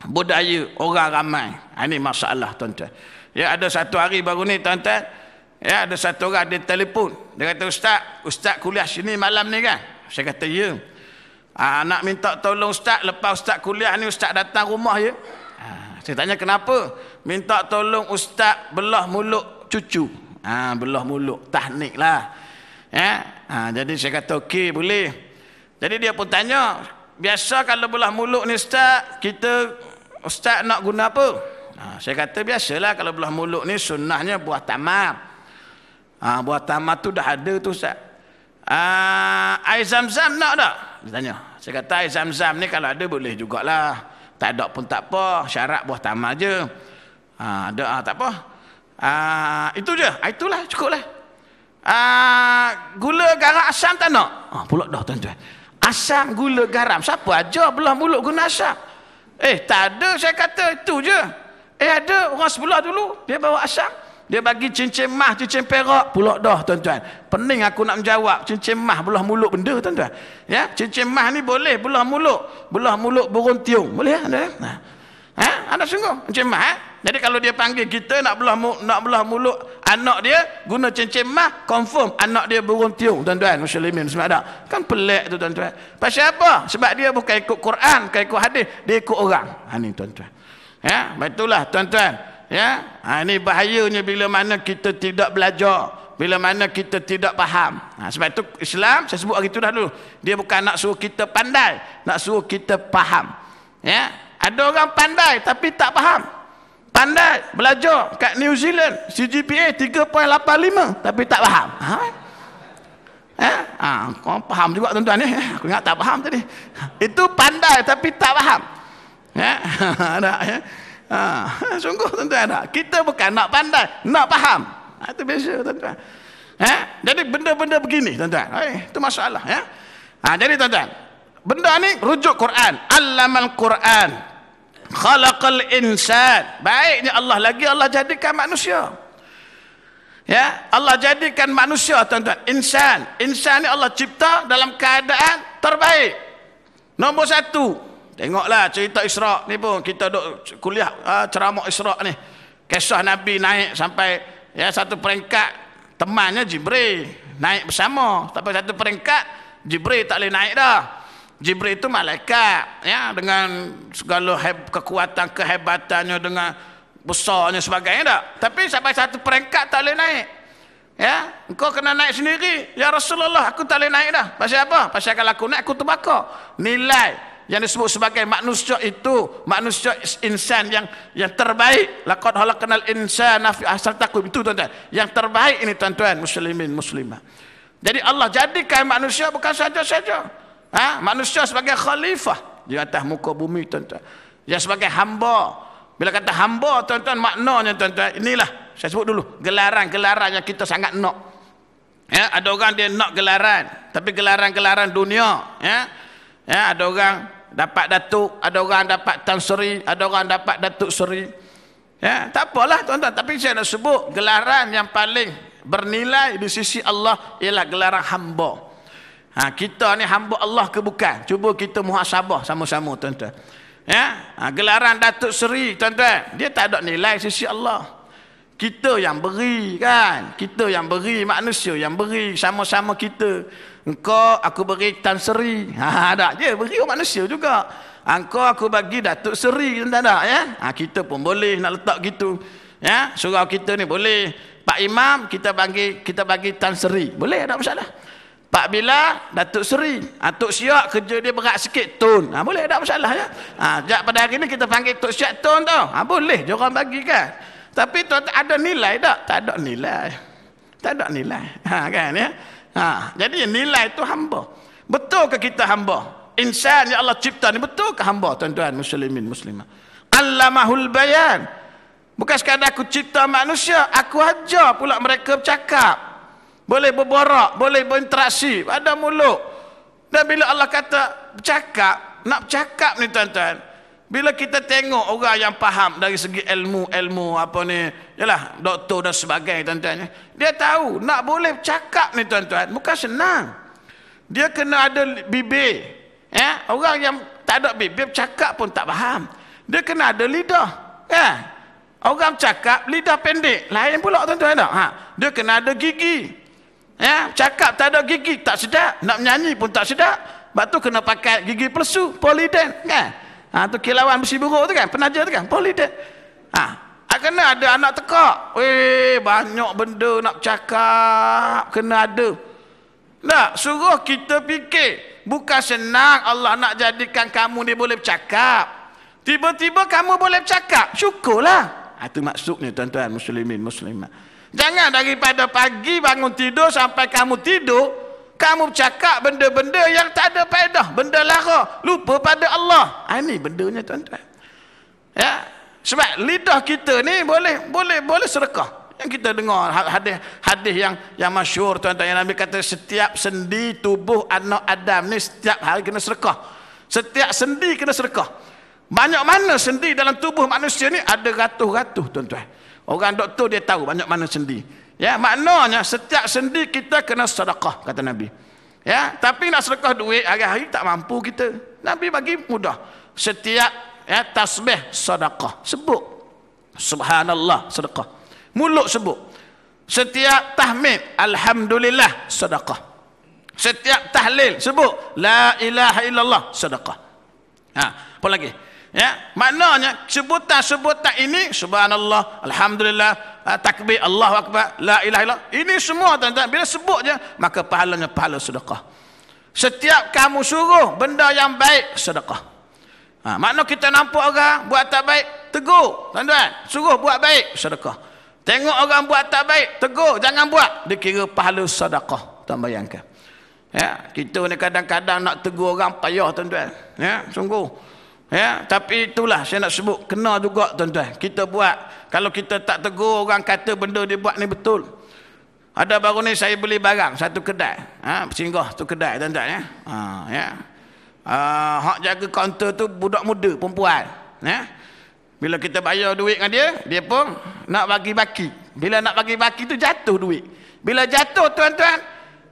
budaya orang ramai ini ha, masalah tuan-tuan ya ada satu hari baru ni tuan-tuan Ya, ada satu orang dia telefon. Dia kata, Ustaz, Ustaz kuliah sini malam ni kan? Saya kata, ya. Aa, ah, nak minta tolong Ustaz, lepas Ustaz kuliah ni, Ustaz datang rumah ya. Aa, ah, saya tanya, kenapa? Minta tolong Ustaz belah mulut cucu. Ah, ha, belah mulut, tahnik lah. Ya? Ha, jadi saya kata, okey boleh. Jadi dia pun tanya, biasa kalau belah mulut ni Ustaz, kita Ustaz nak guna apa? Ha, saya kata biasalah kalau belah mulut ni sunnahnya buah tamar. Ah ha, buah tamar tu dah ada tu Ustaz. Ah air zam-zam nak tak? Dia tanya. Saya kata air zam-zam ni kalau ada boleh jugaklah. Tak ada pun tak apa, syarat buah tamar je. Ah ha, ada ha, tak apa. Ah itu je. Ah itulah cukuplah. Ah gula garam asam tak nak? Ah ha, pula dah tuan-tuan. Asam, gula, garam. Siapa aja belah mulut guna asam? Eh, tak ada saya kata. Itu je. Eh, ada orang sebelah dulu. Dia bawa asam. Dia bagi cincin mah, cincin perak pula dah tuan-tuan. Pening aku nak menjawab cincin mah belah mulut benda tuan-tuan. Ya, cincin mah ni boleh belah mulut. Belah mulut burung tiung. Boleh ya? Nah. Ha? ha? Anda sungguh cincin mah ha? Jadi kalau dia panggil kita nak belah nak belah mulut anak dia guna cincin mah confirm anak dia burung tiung tuan-tuan muslimin semua ada. Kan pelik tu tuan-tuan. Pasal apa? Sebab dia bukan ikut Quran, bukan ikut hadis, dia ikut orang. Ha ni tuan-tuan. Ya, betul lah tuan-tuan ya ha, ini bahayanya bila mana kita tidak belajar bila mana kita tidak faham ha, sebab itu Islam saya sebut hari itu dah dulu dia bukan nak suruh kita pandai nak suruh kita faham ya ada orang pandai tapi tak faham pandai belajar kat New Zealand CGPA 3.85 tapi tak faham ha? Eh, ha, kau faham juga tuan-tuan ni. Eh? Aku ingat tak faham tadi. Itu pandai tapi tak faham. Ya. ada ya. Ha, sungguh tuan-tuan tak? Ha, kita bukan nak pandai, nak faham. Ha, itu biasa tuan-tuan. Ha? Jadi benda-benda begini tuan-tuan. Hai, eh, itu masalah. Ya? Ha, jadi tuan-tuan, benda ni rujuk Quran. Alamal Quran. Khalaqal insan. Baiknya Allah lagi Allah jadikan manusia. Ya, Allah jadikan manusia tuan-tuan, insan. Insan ni Allah cipta dalam keadaan terbaik. Nombor satu, Tengoklah cerita Israq ni pun kita duk kuliah uh, ceramah Israq ni. Kisah Nabi naik sampai ya satu peringkat temannya Jibril naik bersama. Tapi satu peringkat Jibril tak boleh naik dah. Jibril itu malaikat ya dengan segala kekuatan kehebatannya dengan besarnya sebagainya dah. Tapi sampai satu peringkat tak boleh naik. Ya, engkau kena naik sendiri. Ya Rasulullah, aku tak boleh naik dah. Pasal apa? Pasal kalau aku naik aku terbakar. Nilai yang disebut sebagai manusia itu manusia insan yang yang terbaik laqad khalaqnal insana fi ahsan taqwim itu tuan-tuan yang terbaik ini tuan-tuan muslimin Muslimah jadi Allah jadikan manusia bukan saja-saja ha manusia sebagai khalifah di atas muka bumi tuan-tuan ya sebagai hamba bila kata hamba tuan-tuan maknanya tuan-tuan inilah saya sebut dulu gelaran-gelaran yang kita sangat nak ya ada orang dia nak gelaran tapi gelaran-gelaran dunia ya ya ada orang dapat datuk, ada orang dapat tan suri, ada orang dapat datuk suri. Ya, tak apalah tuan-tuan, tapi saya nak sebut gelaran yang paling bernilai di sisi Allah ialah gelaran hamba. Ha, kita ni hamba Allah ke bukan? Cuba kita muhasabah sama-sama tuan-tuan. Ya, ha, gelaran datuk seri tuan-tuan, dia tak ada nilai di sisi Allah. Kita yang beri kan. Kita yang beri, manusia yang beri, sama-sama kita. Engkau aku beri Tan Seri. Ha tak je, beri orang manusia juga. Ha, engkau aku bagi Datuk Seri, tak ada ya. Ha, kita pun boleh nak letak gitu. Ya, surau kita ni boleh. Pak Imam kita bagi kita bagi Tan Seri. Boleh tak masalah. Pak Bila, Datuk Seri. Atuk ha, Siak kerja dia berat sikit, Tun. Ha, boleh, tak masalah. Ya? Ha, sejak pada hari ini kita panggil Tok Siak Tun tau. Ha, boleh, dia orang bagi kan. Tapi tu ada nilai tak? Tak ada nilai. Tak ada nilai. Ha kan ya. Ha jadi nilai tu hamba. Betul ke kita hamba? Insan yang Allah cipta ni betul ke hamba tuan-tuan muslimin muslimat? Allamahul bayan. Bukan sekadar aku cipta manusia, aku ajar pula mereka bercakap. Boleh berborak, boleh berinteraksi, ada mulut. Dan bila Allah kata bercakap, nak bercakap ni tuan-tuan. Bila kita tengok orang yang faham dari segi ilmu-ilmu apa ni, yalah doktor dan sebagainya tuan-tuan ya. Dia tahu nak boleh cakap ni tuan-tuan, bukan senang. Dia kena ada bibir. Ya, eh? orang yang tak ada bibir cakap pun tak faham. Dia kena ada lidah. Ya. Eh? Orang cakap lidah pendek, lain pula tuan-tuan tak? Ha, dia kena ada gigi. Ya, eh? cakap tak ada gigi tak sedap, nak menyanyi pun tak sedap. batu kena pakai gigi palsu, polyden, kan? Ya. Eh? Ha, tu kilauan besi buruk tu kan, penaja tu kan, polident. Ha, ha, kena ada anak tekak. Weh, banyak benda nak cakap, kena ada. Tak, lah, suruh kita fikir. Bukan senang Allah nak jadikan kamu ni boleh bercakap. Tiba-tiba kamu boleh bercakap, syukurlah. Itu ha, maksudnya tuan-tuan muslimin, muslimat. Jangan daripada pagi bangun tidur sampai kamu tidur, kamu cakap benda-benda yang tak ada faedah, benda lara, lupa pada Allah. Ah, ini bendanya tuan-tuan. Ya. Sebab lidah kita ni boleh boleh boleh sedekah. Yang kita dengar ha-, hadis hadis yang yang masyhur tuan-tuan yang Nabi kata setiap sendi tubuh anak Adam ni setiap hari kena sedekah. Setiap sendi kena sedekah. Banyak mana sendi dalam tubuh manusia ni ada ratus-ratus tuan-tuan. Orang doktor dia tahu banyak mana sendi. Ya, maknanya setiap sendi kita kena sedekah kata Nabi. Ya, tapi nak sedekah duit hari-hari tak mampu kita. Nabi bagi mudah. Setiap ya tasbih sedekah. Sebut. Subhanallah sedekah. Mulut sebut. Setiap tahmid alhamdulillah sedekah. Setiap tahlil sebut la ilaha illallah sedekah. Ha, apa lagi? ya maknanya sebutan-sebutan ini subhanallah alhamdulillah ah, takbir Allahu akbar la ilaha illallah ini semua tuan-tuan bila sebut je maka pahalanya pahala sedekah setiap kamu suruh benda yang baik sedekah ha, makna kita nampak orang buat tak baik tegur tuan-tuan suruh buat baik sedekah tengok orang buat tak baik tegur jangan buat dikira pahala sedekah tuan bayangkan ya kita ni kadang-kadang nak tegur orang payah tuan-tuan ya sungguh Ya, tapi itulah saya nak sebut kena juga tuan-tuan. Kita buat kalau kita tak tegur orang kata benda dia buat ni betul. Ada baru ni saya beli barang satu kedai. Ha, singgah tu kedai tuan-tuan ya. Ha, ya. Ha, hak jaga kaunter tu budak muda perempuan, ya. Bila kita bayar duit dengan dia, dia pun nak bagi baki. Bila nak bagi baki tu jatuh duit. Bila jatuh tuan-tuan,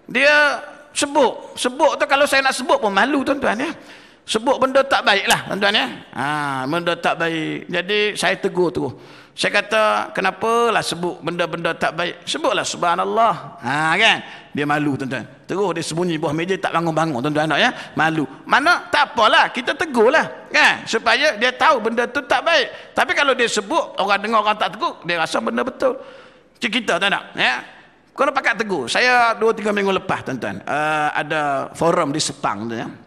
dia sebut. Sebut tu kalau saya nak sebut pun malu tuan-tuan ya sebut benda tak baik lah tuan-tuan ya ha, benda tak baik jadi saya tegur tu saya kata kenapa lah sebut benda-benda tak baik sebutlah subhanallah ha, kan dia malu tuan-tuan terus dia sembunyi bawah meja tak bangun-bangun tuan-tuan ya malu mana tak apalah kita tegur lah kan supaya dia tahu benda tu tak baik tapi kalau dia sebut orang dengar orang tak tegur dia rasa benda betul macam kita tuan ya. nak ya kena pakat tegur saya 2-3 minggu lepas tuan-tuan uh, ada forum di Sepang tuan-tuan ya.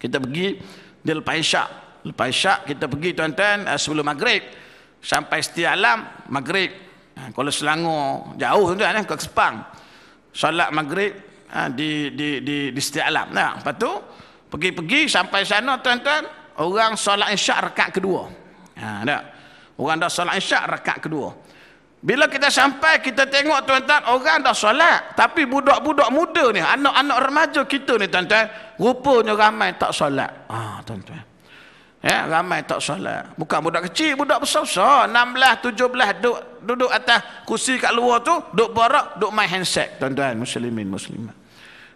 Kita pergi dia lepas isyak. Lepas isyak kita pergi tuan-tuan eh, sebelum maghrib. Sampai setiap alam maghrib. Ha, Kalau Selangor jauh tuan-tuan eh, ke Sepang. Salat maghrib ha, di di di, di setiap alam. Nah, lepas tu pergi-pergi sampai sana tuan-tuan orang solat isyak rakaat kedua. Ha, tak? Orang dah solat isyak rakaat kedua. Bila kita sampai kita tengok tuan-tuan orang dah solat tapi budak-budak muda ni anak-anak remaja kita ni tuan-tuan Rupanya ramai tak solat. Ah, tuan-tuan. Ya, ramai tak solat. Bukan budak kecil, budak besar-besar. 16, 17 duk, duduk atas kursi kat luar tu, duk borak, duk main handset. Tuan-tuan, muslimin, muslimat.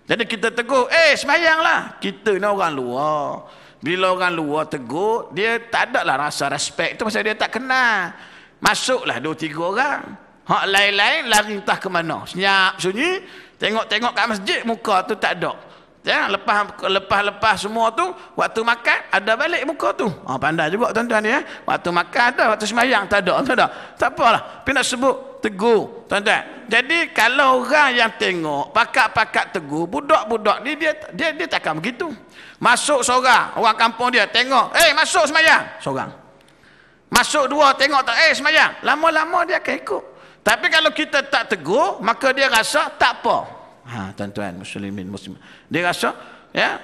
Jadi kita teguh, eh semayanglah. Kita ni orang luar. Bila orang luar teguh, dia tak ada lah rasa respek tu pasal dia tak kenal. Masuklah dua tiga orang. Hak lain-lain lari entah ke mana. Senyap sunyi, tengok-tengok kat masjid muka tu tak ada. Ya, lepas lepas lepas semua tu waktu makan ada balik muka tu. Oh, pandai juga tuan-tuan ya. Waktu makan ada, waktu sembahyang tak ada, tak ada. Tak apalah. Pina sebut teguh tuan-tuan. Jadi kalau orang yang tengok pakak-pakak teguh, budak-budak ni dia dia dia takkan begitu. Masuk seorang orang kampung dia tengok, "Eh, hey, masuk sembahyang." Seorang. Masuk dua tengok tak, "Eh, hey, sembahyang." Lama-lama dia akan ikut. Tapi kalau kita tak teguh, maka dia rasa tak apa. Ha, tuan-tuan muslimin Muslim dia rasa ya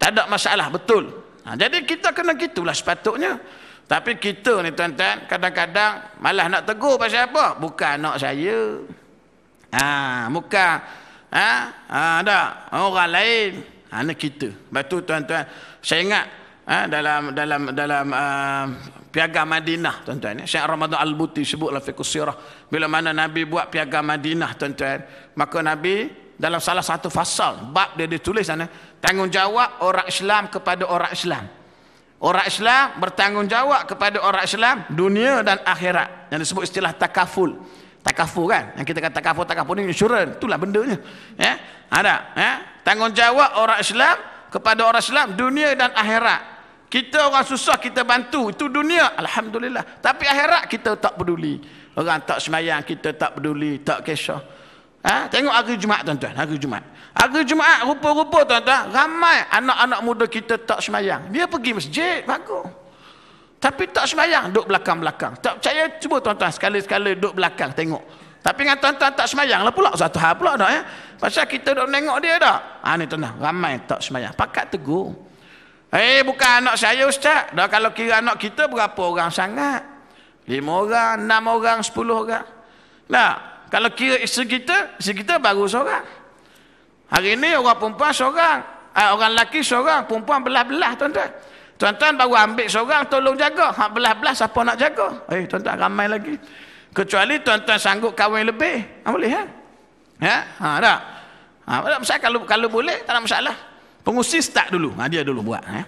tak ada masalah betul ha, jadi kita kena gitulah sepatutnya tapi kita ni tuan-tuan kadang-kadang malah nak tegur pasal apa bukan anak saya ha muka. ha, ha ada orang lain ha ni kita batu tuan-tuan saya ingat ha, dalam dalam dalam uh, piagam Madinah tuan-tuan ya. Syekh Ramadan Al-Buti sebutlah fiqh sirah bila mana Nabi buat piagam Madinah tuan-tuan maka Nabi dalam salah satu fasal bab dia ditulis sana tanggungjawab orang Islam kepada orang Islam orang Islam bertanggungjawab kepada orang Islam dunia dan akhirat yang disebut istilah takaful takaful kan yang kita kata takaful takaful ni insurans itulah bendanya ya ada ya tanggungjawab orang Islam kepada orang Islam dunia dan akhirat kita orang susah kita bantu itu dunia alhamdulillah tapi akhirat kita tak peduli orang tak semayang kita tak peduli tak kisah Ha? Tengok hari Jumaat tuan-tuan, hari Jumaat. Hari Jumaat rupa-rupa tuan-tuan, ramai anak-anak muda kita tak semayang. Dia pergi masjid, bagus. Tapi tak semayang, duduk belakang-belakang. Tak percaya, cuba tuan-tuan sekali-sekala duduk belakang, tengok. Tapi dengan tuan-tuan tak semayang lah pula, satu hal pula dah ya. Pasal kita duduk menengok dia dah. Ha ni tuan-tuan, ramai tak semayang. Pakat tegur. Eh bukan anak saya ustaz. Dah kalau kira anak kita berapa orang sangat? Lima orang, enam orang, sepuluh orang. Nah, kalau kira isteri kita, isteri kita baru seorang. Hari ini orang perempuan seorang. Eh, orang lelaki seorang, perempuan belah-belah tuan-tuan. Tuan-tuan baru ambil seorang, tolong jaga. Hak belah-belah siapa nak jaga? Eh tuan-tuan ramai lagi. Kecuali tuan-tuan sanggup kawin lebih. Ha, boleh ha? ya? Ha? ha? tak? Ha, tak masalah. kalau, kalau boleh, tak ada masalah. Pengusi start dulu. Ha, dia dulu buat. Ya?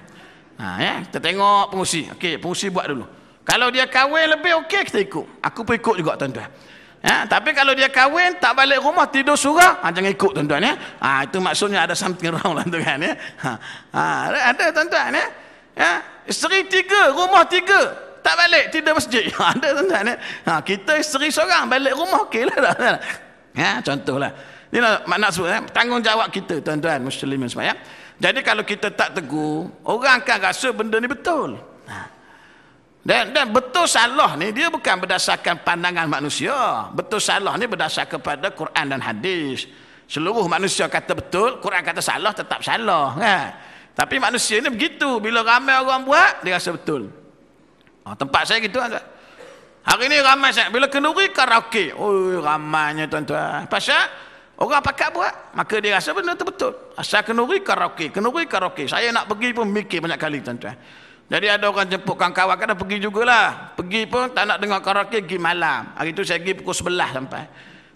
Ha, ya? Kita tengok pengusi. Okay, pengusi buat dulu. Kalau dia kawin lebih, okey kita ikut. Aku pun ikut juga tuan-tuan. Ya, tapi kalau dia kahwin tak balik rumah tidur surau, ha, jangan ikut tuan-tuan ya. Ha, itu maksudnya ada something wrong lah tuan ya. Ha, ha, ada tuan-tuan ya. Ya, isteri tiga, rumah tiga, tak balik tidur masjid. Ya, ada tuan-tuan ya. Ha, kita isteri seorang balik rumah okeylah dah. Ya, contohlah. Ini lah makna sebut ya. tanggungjawab kita tuan-tuan muslimin semua ya. Jadi kalau kita tak teguh, orang akan rasa benda ni betul. Dan, dan betul salah ni dia bukan berdasarkan pandangan manusia. Betul salah ni berdasarkan kepada Quran dan hadis. Seluruh manusia kata betul, Quran kata salah tetap salah. Ha. Tapi manusia ni begitu. Bila ramai orang buat, dia rasa betul. Oh, tempat saya gitu agak. Hari ni ramai saya. Bila kenduri, karaoke. Oh, ramainya tuan-tuan. Pasal orang pakat buat, maka dia rasa benda tu betul. Asal kenduri, karaoke. Kenduri, karaoke. Saya nak pergi pun mikir banyak kali tuan-tuan. Jadi ada orang jemputkan kawan kadang pergi jugalah. Pergi pun tak nak dengar karaoke pergi malam. Hari tu saya pergi pukul 11 sampai.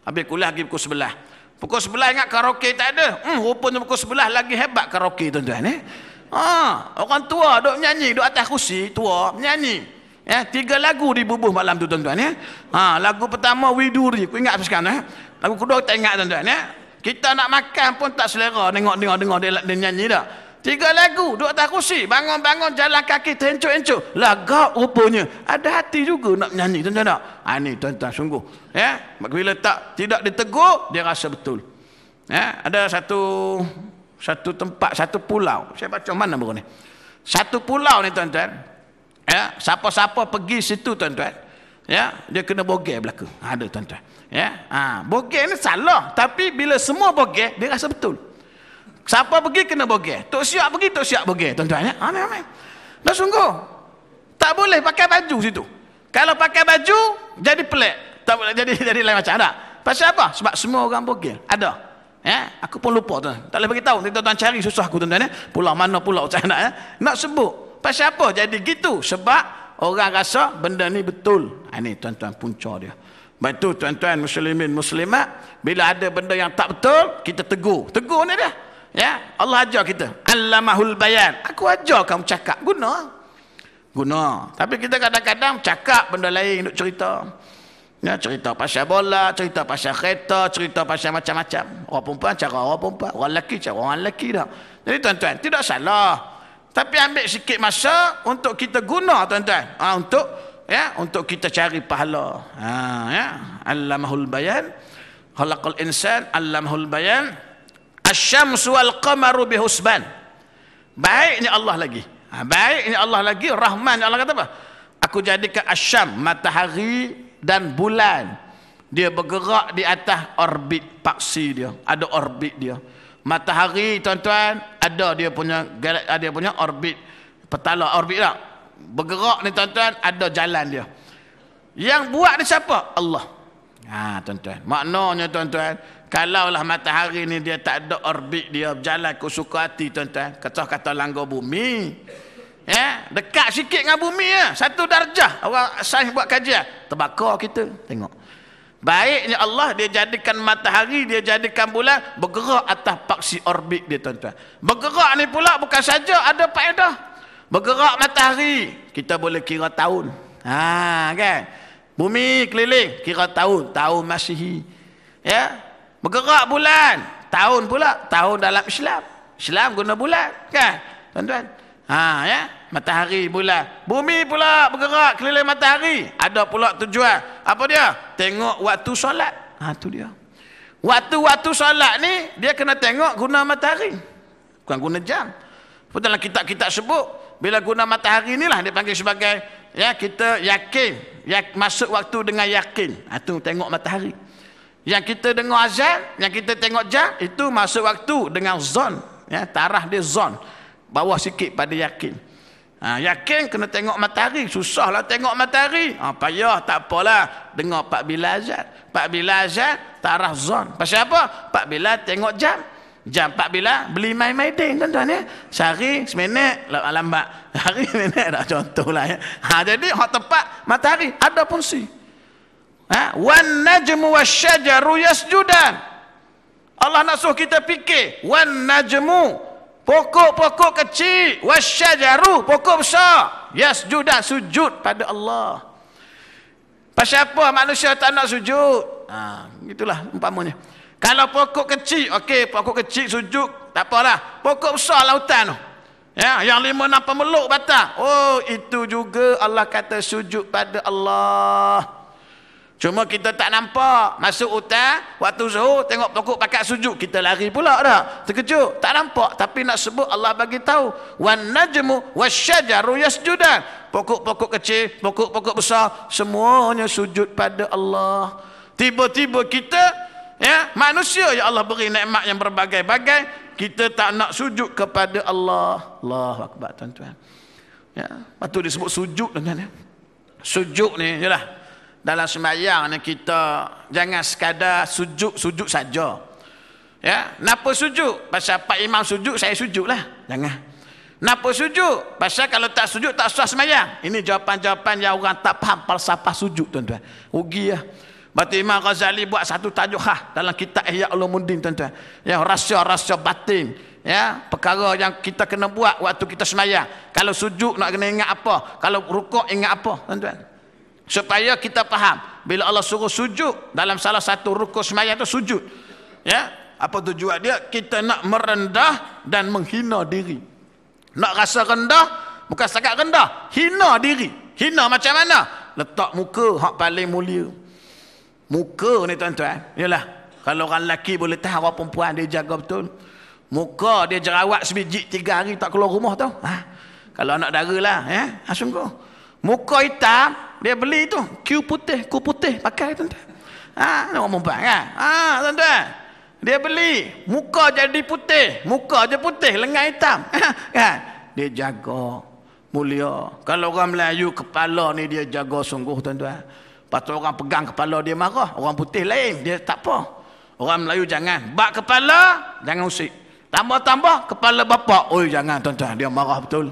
Habis kuliah pergi pukul 11. Pukul 11 ingat karaoke tak ada. Hmm, rupanya pukul 11 lagi hebat karaoke tuan-tuan eh. Ha, orang tua duk menyanyi, duk atas kursi tua menyanyi. Ya, tiga lagu di dibubuh malam tu tuan-tuan ya. Ha, lagu pertama Widuri, aku ingat sekarang eh. Lagu kedua tak ingat tuan-tuan ya. Kita nak makan pun tak selera tengok dengar dengar dia, dia nyanyi dah. Tiga lagu, duduk atas kursi, bangun-bangun jalan kaki terhencur-hencur. Lagak rupanya. Ada hati juga nak nyanyi, tuan-tuan tak? Ha, ini tuan-tuan sungguh. Ya? Bila tak, tidak ditegur, dia rasa betul. Ya? Ada satu satu tempat, satu pulau. Saya baca mana baru ni? Satu pulau ni tuan-tuan. Ya? Siapa-siapa pergi situ tuan-tuan. Ya? Dia kena bogel belakang. Ada tuan-tuan. Ya? Ha, bogel ni salah. Tapi bila semua bogel, dia rasa betul. Siapa pergi kena bogeh. Tok siap pergi, tok siap bogeh. Tuan-tuan ya. Amin, amin. Dah sungguh. Tak boleh pakai baju situ. Kalau pakai baju, jadi pelik. Tak boleh jadi jadi lain macam. Ada. Pasal apa? Sebab semua orang bogeh. Ada. Ya? Aku pun lupa tuan. Tak boleh beritahu. Nanti tuan cari susah aku tuan-tuan ya. Pulau mana pulau macam nak ya. Nak sebut. Pasal apa? Jadi gitu. Sebab orang rasa benda ni betul. Ini ha, tuan-tuan punca dia. Sebab itu tuan-tuan muslimin muslimat. Bila ada benda yang tak betul, kita tegur. Tegur ni dia. Ya, Allah ajar kita. Allamahul bayan. Aku ajar kamu cakap. Guna. Guna. Tapi kita kadang-kadang cakap benda lain nak cerita. Ya, cerita pasal bola, cerita pasal kereta, cerita pasal macam-macam. Orang perempuan cakap orang perempuan. Orang lelaki cakap orang lelaki dah. Jadi tuan-tuan, tidak salah. Tapi ambil sikit masa untuk kita guna tuan-tuan. Ha, untuk ya, untuk kita cari pahala. Ha, ya. Allamahul bayan. Khalaqal insan, allamahul bayan asyamsu wal qamaru bihusban baik ni Allah lagi ha, baik ni Allah lagi rahman Allah kata apa aku jadikan asyam matahari dan bulan dia bergerak di atas orbit paksi dia ada orbit dia matahari tuan-tuan ada dia punya ada punya orbit petala orbit tak lah. bergerak ni tuan-tuan ada jalan dia yang buat ni siapa Allah ha tuan-tuan maknanya tuan-tuan kalau lah matahari ni dia tak ada orbit dia berjalan ke suka hati tuan-tuan. Kata-kata langgar bumi. Ya, dekat sikit dengan bumi ya. Satu darjah orang sains buat kajian. Terbakar kita. Tengok. Baiknya Allah dia jadikan matahari, dia jadikan bulan bergerak atas paksi orbit dia tuan-tuan. Bergerak ni pula bukan saja ada faedah. Bergerak matahari, kita boleh kira tahun. Ha, kan? Bumi keliling, kira tahun, tahun Masihi. Ya, Bergerak bulan. Tahun pula. Tahun dalam Islam. Islam guna bulan. Kan? Tuan-tuan. Ha, ya? Matahari bulan. Bumi pula bergerak keliling matahari. Ada pula tujuan. Apa dia? Tengok waktu solat. Ha, tu dia. Waktu-waktu solat ni, dia kena tengok guna matahari. Bukan guna jam. Lepas dalam kitab-kitab sebut, bila guna matahari inilah dia panggil sebagai, ya, kita yakin. Ya, masuk waktu dengan yakin. Ha, tu tengok matahari. Yang kita dengar azan, yang kita tengok jam, itu masuk waktu dengan zon. Ya, tarah dia zon. Bawah sikit pada yakin. Ha, yakin kena tengok matahari. Susahlah tengok matahari. Ha, payah tak apalah. Dengar Pak Bila azan. Pak Bila azan, tarah zon. Pasal apa? Pak Bila tengok jam. Jam Pak Bila beli mai main ding tuan-tuan ya. Sehari seminit lambat. Hari seminit dah contohlah ya. Ha, jadi hak tepat matahari. Ada pun si. Ha? Wan najmu wasyajaru yasjudan. Allah nak suruh kita fikir, wan najmu pokok-pokok kecil, wasyajaru pokok besar, yasjudan sujud pada Allah. Pasal apa manusia tak nak sujud? Ha, itulah umpamanya. Kalau pokok kecil, okey, pokok kecil sujud, tak apalah. Pokok besar lautan tu. Ya, yang lima enam meluk batang. Oh, itu juga Allah kata sujud pada Allah. Cuma kita tak nampak. Masuk hutan, waktu zuhur, tengok pokok pakat sujud. Kita lari pula dah. Terkejut. Tak nampak. Tapi nak sebut Allah bagi tahu. Wan najmu wasyajaru yasjudan. Pokok-pokok kecil, pokok-pokok besar. Semuanya sujud pada Allah. Tiba-tiba kita, ya manusia ya Allah beri nikmat yang berbagai-bagai. Kita tak nak sujud kepada Allah. Allah Akbar tuan-tuan. Ya, patut disebut sujud tuan-tuan. Ya. Sujud ni, jelah. Ya, dalam sembahyang ni kita jangan sekadar sujud-sujud saja. Ya, kenapa sujud? Pasal Pak Imam sujud, saya sujud lah. Jangan. Kenapa sujud? Pasal kalau tak sujud, tak sah semayang. Ini jawapan-jawapan yang orang tak faham falsafah sujud, tuan-tuan. Rugi lah. Berarti Imam Ghazali buat satu tajuk khas dalam kitab Ihya Ulumuddin, tuan-tuan. Yang rahsia-rahsia batin. Ya, perkara yang kita kena buat waktu kita semayang. Kalau sujud, nak kena ingat apa. Kalau rukuk, ingat apa, tuan-tuan supaya kita faham bila Allah suruh sujud dalam salah satu rukun sembahyang tu sujud ya apa tujuan dia kita nak merendah dan menghina diri nak rasa rendah bukan sangat rendah hina diri hina macam mana letak muka hak paling mulia muka ni tuan-tuan yalah kalau orang lelaki boleh tahu orang perempuan dia jaga betul muka dia jerawat sebiji tiga hari tak keluar rumah tau ha? kalau anak dara lah ya? ha, sungguh Muka hitam, dia beli tu. Q putih, ku putih pakai tuan Ah, Ha, ni orang mumpah kan? Ha, tuan-tuan. Dia beli, muka jadi putih. Muka je putih, lengan hitam. kan? Dia jaga mulia. Kalau orang Melayu kepala ni dia jaga sungguh tuan-tuan. Lepas orang pegang kepala dia marah. Orang putih lain, dia tak apa. Orang Melayu jangan. Bak kepala, jangan usik. Tambah-tambah kepala bapak. Oi jangan tuan-tuan. Dia marah betul.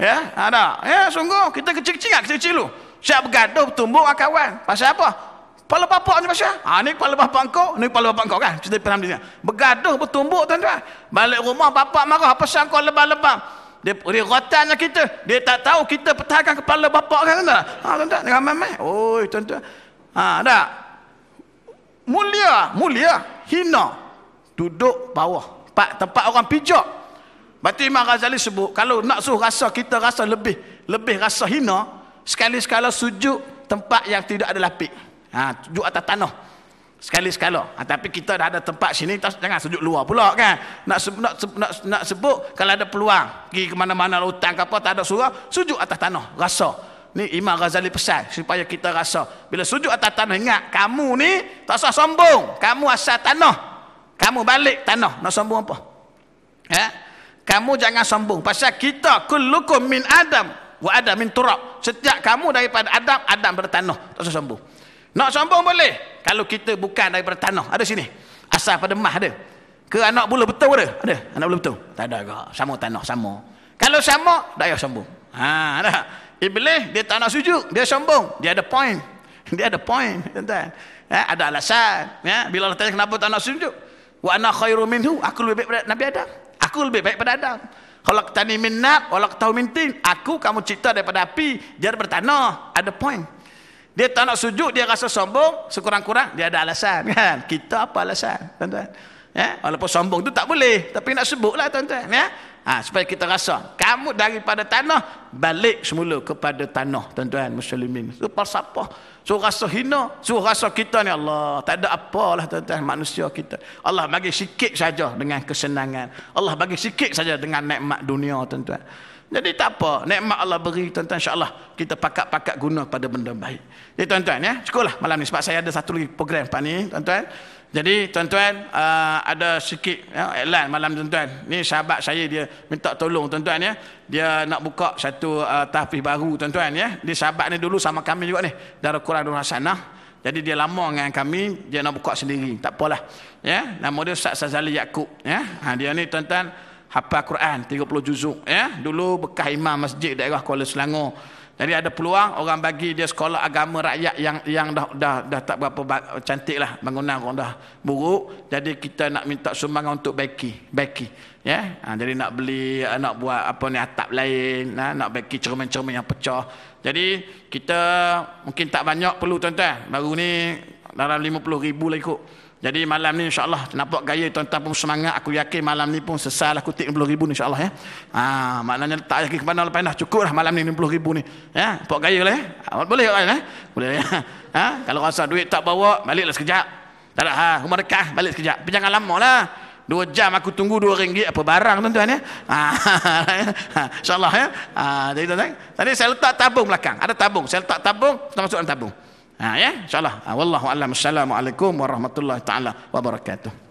Ya, ada. Ya, sungguh kita kecil-kecil ingat kecil-kecil dulu. Siap bergaduh, bertumbuk dengan lah, kawan. Pasal apa? Kepala bapak ni pasal. Ha, ni kepala bapak kau, ni kepala bapak kau kan. Cerita pernah dia. Bergaduh, bertumbuk tuan-tuan. Balik rumah bapak marah, apa sang kau lebam-lebam. Dia dia kita. Dia tak tahu kita pertahankan kepala bapak kan tuan-tuan. Ha, tuan-tuan, jangan main Oi, tuan-tuan. Ha, dah. Mulia, mulia, hina. Duduk bawah. Tempat, tempat orang pijak. Berarti Imam Ghazali sebut, kalau nak suruh rasa kita rasa lebih lebih rasa hina, sekali-sekala sujud tempat yang tidak ada lapik. Ha, sujud atas tanah. Sekali-sekala. Ha, tapi kita dah ada tempat sini, jangan sujud luar pula kan. Nak, nak, nak, nak sebut, kalau ada peluang, pergi ke mana-mana hutan ke apa, tak ada surah, sujud atas tanah. Rasa. Ni Imam Ghazali pesan supaya kita rasa. Bila sujud atas tanah, ingat kamu ni tak usah sombong. Kamu asal tanah. Kamu balik tanah. Nak sombong apa? Ha? kamu jangan sombong pasal kita kullukum min adam wa adam min turab setiap kamu daripada adam adam daripada tanah tak usah sombong nak sombong boleh kalau kita bukan daripada tanah ada sini asal pada mah ada ke anak bulu betul ada ada anak bulu betul tak ada ke sama tanah sama kalau sama daya sombong ha ada iblis dia tak nak sujud dia sombong dia ada point dia ada point tuan-tuan ya, ada alasan ya bila Allah tanya kenapa tak nak sujud wa ana khairu minhu aku lebih baik daripada nabi adam Aku lebih baik pada Adam. Kalau tani minat, kalau tahu minting, aku kamu cipta daripada api, dia bertanah. Ada point. Dia tak nak sujud, dia rasa sombong, sekurang-kurang dia ada alasan. Kan? Kita apa alasan, tuan-tuan? Ya? Walaupun sombong tu tak boleh, tapi nak sebutlah tuan-tuan. Ya? Ha, supaya kita rasa, kamu daripada tanah, balik semula kepada tanah, tuan-tuan muslimin. Itu pasal apa? Suruh rasa hina, suruh rasa kita ni Allah. Tak ada apalah tuan-tuan manusia kita. Allah bagi sikit saja dengan kesenangan. Allah bagi sikit saja dengan nikmat dunia tuan-tuan. Jadi tak apa, nikmat Allah beri tuan-tuan insya-Allah kita pakat-pakat guna pada benda baik. Jadi tuan-tuan ya, cukuplah malam ni sebab saya ada satu lagi program pak ni tuan-tuan. Jadi tuan-tuan uh, ada sikit ya, iklan malam tuan-tuan. Ni sahabat saya dia minta tolong tuan-tuan ya. Dia nak buka satu uh, tahfiz baru tuan-tuan ya. Dia sahabat ni dulu sama kami juga ni. Darul Quran Nur Hasanah. Jadi dia lama dengan kami, dia nak buka sendiri. Tak apalah. Ya, nama dia Ustaz Sazali Yaakob. Ya. Ha, dia ni tuan-tuan hafal Quran 30 juzuk. Ya. Dulu bekas imam masjid daerah Kuala Selangor. Jadi ada peluang orang bagi dia sekolah agama rakyat yang yang dah dah, dah tak berapa cantik lah bangunan orang dah buruk. Jadi kita nak minta sumbangan untuk baiki, baiki. Ya, ha, jadi nak beli, nak buat apa ni atap lain, ha, nak baiki cermin-cermin yang pecah. Jadi kita mungkin tak banyak perlu tuan-tuan. Baru ni dalam 50 ribu lah ikut. Jadi malam ni insyaAllah nampak gaya tuan-tuan pun semangat. Aku yakin malam ni pun sesal aku tip RM50,000 ni insyaAllah ya. Ha, maknanya tak yakin ke mana lepas dah. Cukup lah malam ni RM50,000 ni. Ya, nampak gaya lah ya. Ha, boleh orang ya. lah. Boleh ya. Ha, kalau rasa duit tak bawa, baliklah sekejap. Tak ada ha, rumah dekat, balik sekejap. Tapi jangan lama lah. Dua jam aku tunggu dua ringgit apa barang tuan-tuan ya. Ha, ha InsyaAllah ya. Ha, jadi tuan-tuan. Tadi saya letak tabung belakang. Ada tabung. Saya letak tabung, kita masukkan tabung. Ha, ya, insyaAllah. Ha, Wallahu'alam. Assalamualaikum warahmatullahi ta'ala wabarakatuh.